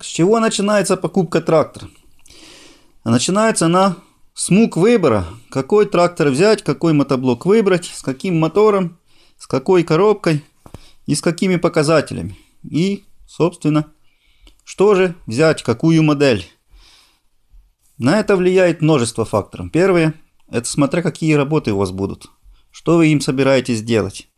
С чего начинается покупка трактора? Начинается она с мук выбора. Какой трактор взять, какой мотоблок выбрать, с каким мотором, с какой коробкой и с какими показателями. И, собственно, что же взять, какую модель. На это влияет множество факторов. Первое – это смотря какие работы у вас будут, что вы им собираетесь делать.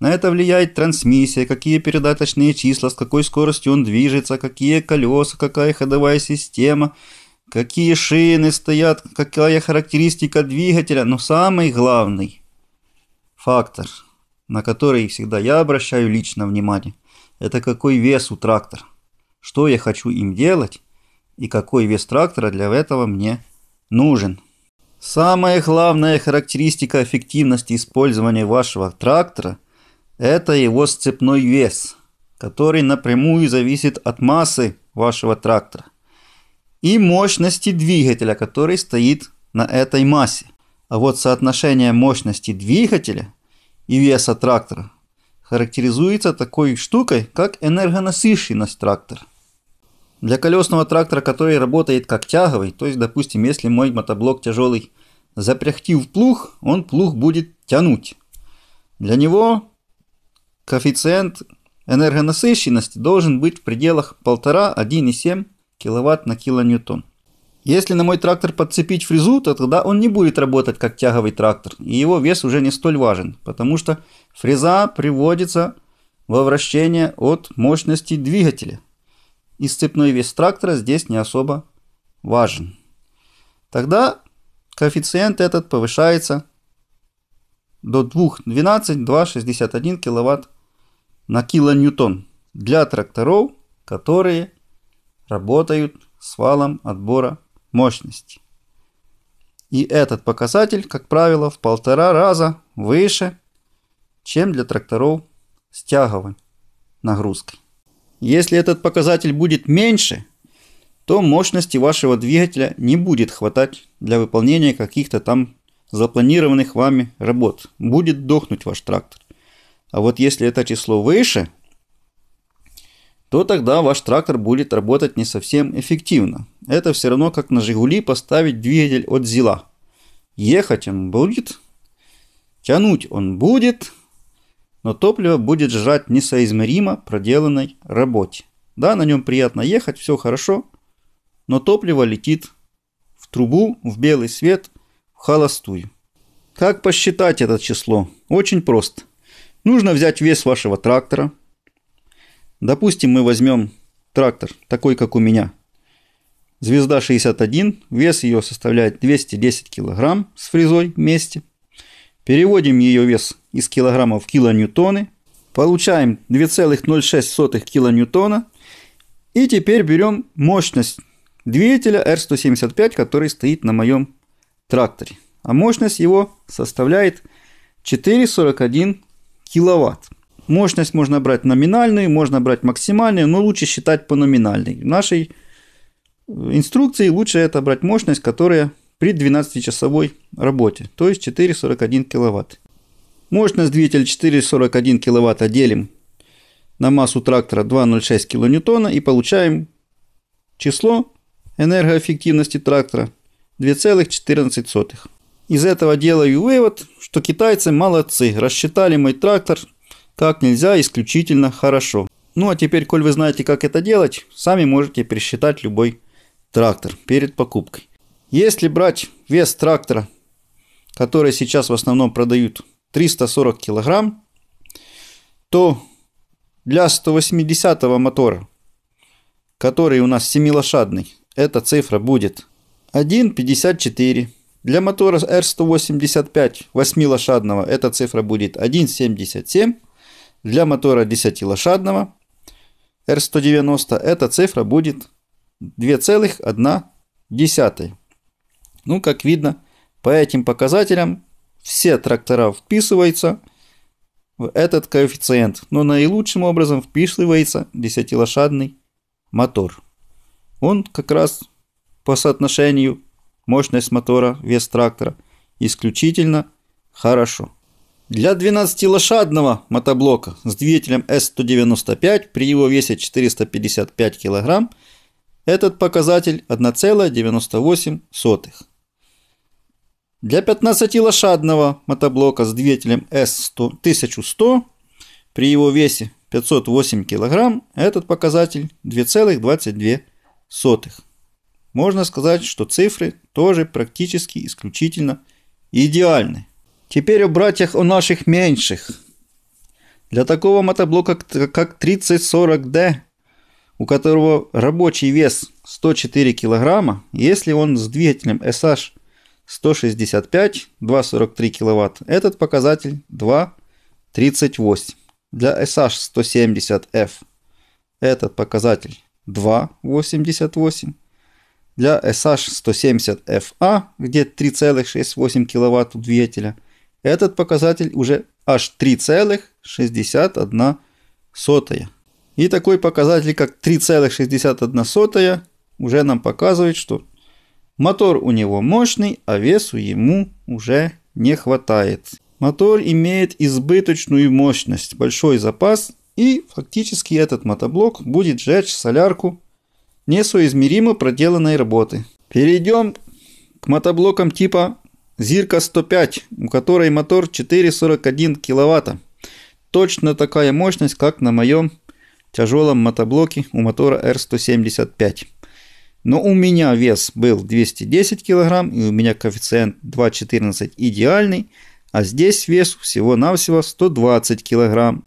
На это влияет трансмиссия, какие передаточные числа, с какой скоростью он движется, какие колеса, какая ходовая система, какие шины стоят, какая характеристика двигателя. Но самый главный фактор, на который всегда я обращаю лично внимание, это какой вес у трактора, что я хочу им делать и какой вес трактора для этого мне нужен. Самая главная характеристика эффективности использования вашего трактора – это его сцепной вес, который напрямую зависит от массы вашего трактора и мощности двигателя, который стоит на этой массе. А вот соотношение мощности двигателя и веса трактора характеризуется такой штукой, как энергонасыщенность трактора. Для колесного трактора, который работает как тяговый, то есть, допустим, если мой мотоблок тяжелый, в плуг, он плуг будет тянуть. Для него коэффициент энергонасыщенности должен быть в пределах 1,5-1,7 кВт на килоньютон. Если на мой трактор подцепить фрезу, то тогда он не будет работать как тяговый трактор, и его вес уже не столь важен, потому что фреза приводится во вращение от мощности двигателя. И сцепной вес трактора здесь не особо важен. Тогда коэффициент этот повышается до 2,12-2,61 кВт на килоньютон для тракторов, которые работают с валом отбора мощности. И этот показатель, как правило, в полтора раза выше, чем для тракторов с тяговой нагрузкой. Если этот показатель будет меньше, то мощности вашего двигателя не будет хватать для выполнения каких-то там запланированных вами работ. Будет дохнуть ваш трактор. А вот если это число выше, то тогда ваш трактор будет работать не совсем эффективно. Это все равно как на «Жигули» поставить двигатель от ЗИЛа. Ехать он будет, тянуть он будет, но топливо будет сжать несоизмеримо проделанной работе. Да, на нем приятно ехать, все хорошо, но топливо летит в трубу, в белый свет, в холостую. Как посчитать это число? Очень просто – Нужно взять вес вашего трактора. Допустим, мы возьмем трактор, такой как у меня. Звезда 61, вес ее составляет 210 кг с фрезой вместе. Переводим ее вес из килограммов в килоньютоны. Получаем 2,06 килоньютона. И теперь берем мощность двигателя R175, который стоит на моем тракторе. А мощность его составляет 4,41 киловатт. Мощность можно брать номинальную, можно брать максимальную, но лучше считать по номинальной. В нашей э, инструкции лучше это брать мощность, которая при 12-часовой работе, то есть 4,41 кВт. Мощность двигателя 4,41 кВт делим на массу трактора 2,06 кН и получаем число энергоэффективности трактора 2,14. Из этого делаю вывод, что китайцы молодцы, рассчитали мой трактор как нельзя исключительно хорошо. Ну а теперь, коль вы знаете, как это делать, сами можете пересчитать любой трактор перед покупкой. Если брать вес трактора, который сейчас в основном продают 340 килограмм, то для 180 мотора, который у нас 7-лошадный, эта цифра будет 1,54 для мотора R185 8-лошадного эта цифра будет 1,77. Для мотора 10-лошадного R190 эта цифра будет 2,1. Ну, как видно, по этим показателям все трактора вписываются в этот коэффициент, но наилучшим образом вписывается 10-лошадный мотор. Он как раз по соотношению мощность мотора, вес трактора. Исключительно хорошо. Для 12-лошадного мотоблока с двигателем S195 при его весе 455 кг этот показатель 1,98. Для 15-лошадного мотоблока с двигателем S1100 при его весе 508 кг этот показатель 2,22. Можно сказать, что цифры тоже практически исключительно идеальны. Теперь о братьях у наших меньших. Для такого мотоблока, как 3040D, у которого рабочий вес 104 кг, если он с двигателем SH 165 243 кВт, этот показатель 2,38. Для SH 170F этот показатель 2,88 для SH170FA, где 3,68 кВт у двигателя, этот показатель уже аж 3,61. И такой показатель, как 3,61, уже нам показывает, что мотор у него мощный, а весу ему уже не хватает. Мотор имеет избыточную мощность, большой запас, и фактически этот мотоблок будет жечь солярку несоизмеримо проделанной работы. Перейдем к мотоблокам типа Зирка 105, у которой мотор 4,41 кВт. Точно такая мощность, как на моем тяжелом мотоблоке у мотора R175. Но у меня вес был 210 кг, и у меня коэффициент 2,14 идеальный, а здесь вес всего-навсего 120 кг.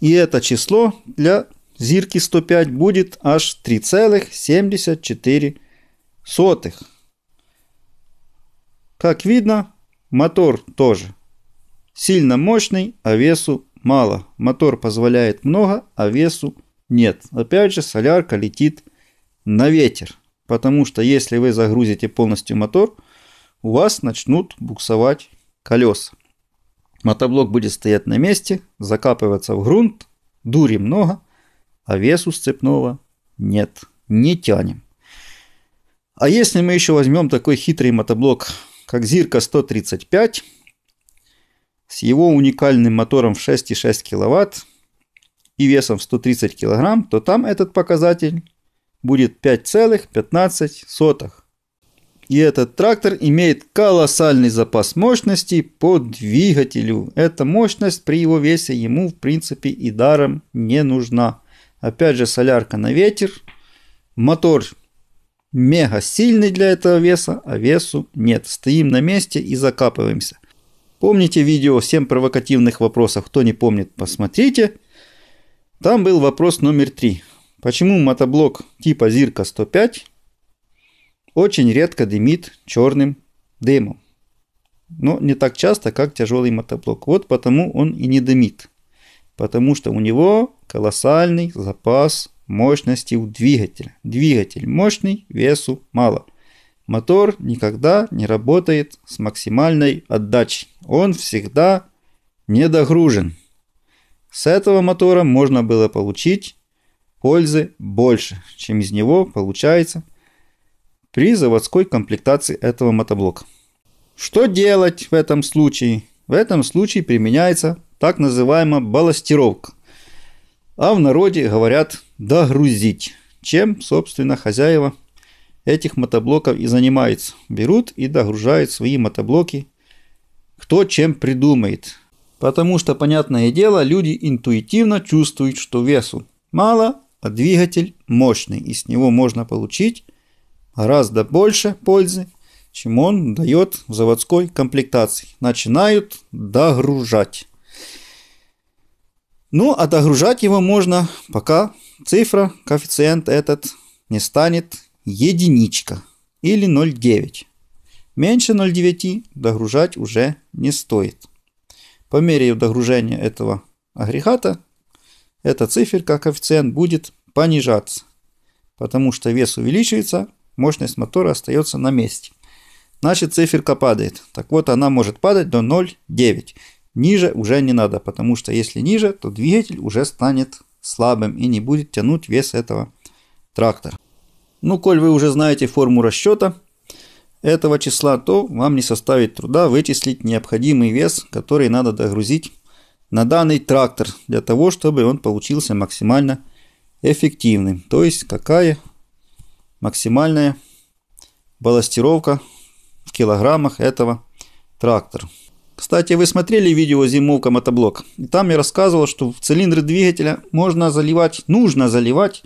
И это число для зирки 105 будет аж 3,74. Как видно, мотор тоже. Сильно мощный, а весу мало. Мотор позволяет много, а весу нет. Опять же, солярка летит на ветер. Потому что если вы загрузите полностью мотор, у вас начнут буксовать колеса. Мотоблок будет стоять на месте, закапываться в грунт, дури много, а весу сцепного нет, не тянем. А если мы еще возьмем такой хитрый мотоблок, как Зирка 135, с его уникальным мотором в 6,6 кВт и весом в 130 кг, то там этот показатель будет 5,15. И этот трактор имеет колоссальный запас мощности по двигателю. Эта мощность при его весе ему в принципе и даром не нужна. Опять же, солярка на ветер. Мотор мега сильный для этого веса, а весу нет. Стоим на месте и закапываемся. Помните видео о «7 провокативных вопросах? Кто не помнит, посмотрите. Там был вопрос номер три: Почему мотоблок типа Зирка 105 очень редко дымит черным дымом? Но не так часто, как тяжелый мотоблок. Вот потому он и не дымит. Потому что у него колоссальный запас мощности у двигателя. Двигатель мощный, весу мало. Мотор никогда не работает с максимальной отдачей. Он всегда недогружен. С этого мотора можно было получить пользы больше, чем из него получается при заводской комплектации этого мотоблока. Что делать в этом случае? В этом случае применяется так называемая балластировка. А в народе говорят «догрузить», чем, собственно, хозяева этих мотоблоков и занимаются. Берут и догружают свои мотоблоки, кто чем придумает. Потому что, понятное дело, люди интуитивно чувствуют, что весу мало, а двигатель мощный, и с него можно получить гораздо больше пользы, чем он дает в заводской комплектации. Начинают догружать. Ну, отогружать его можно, пока цифра, коэффициент этот не станет единичка или 0,9. Меньше 0,9 догружать уже не стоит. По мере догружения этого агрегата, эта циферка, коэффициент будет понижаться, потому что вес увеличивается, мощность мотора остается на месте. Значит, циферка падает. Так вот, она может падать до 0,9. Ниже уже не надо, потому что если ниже, то двигатель уже станет слабым и не будет тянуть вес этого трактора. Ну, коль вы уже знаете форму расчета этого числа, то вам не составит труда вычислить необходимый вес, который надо догрузить на данный трактор для того, чтобы он получился максимально эффективным. То есть какая максимальная балластировка в килограммах этого трактора. Кстати, вы смотрели видео «Зимовка мотоблок». И там я рассказывал, что в цилиндры двигателя можно заливать, нужно заливать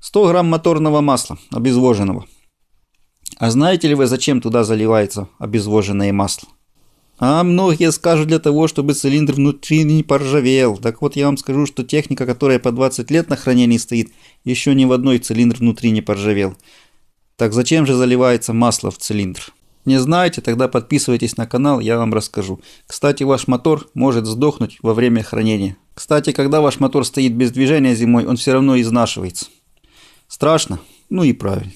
100 грамм моторного масла обезвоженного. А знаете ли вы, зачем туда заливается обезвоженное масло? А многие скажут для того, чтобы цилиндр внутри не поржавел. Так вот я вам скажу, что техника, которая по 20 лет на хранении стоит, еще ни в одной цилиндр внутри не поржавел. Так зачем же заливается масло в цилиндр? Не знаете, тогда подписывайтесь на канал, я вам расскажу. Кстати, ваш мотор может сдохнуть во время хранения. Кстати, когда ваш мотор стоит без движения зимой, он все равно изнашивается. Страшно? Ну и правильно.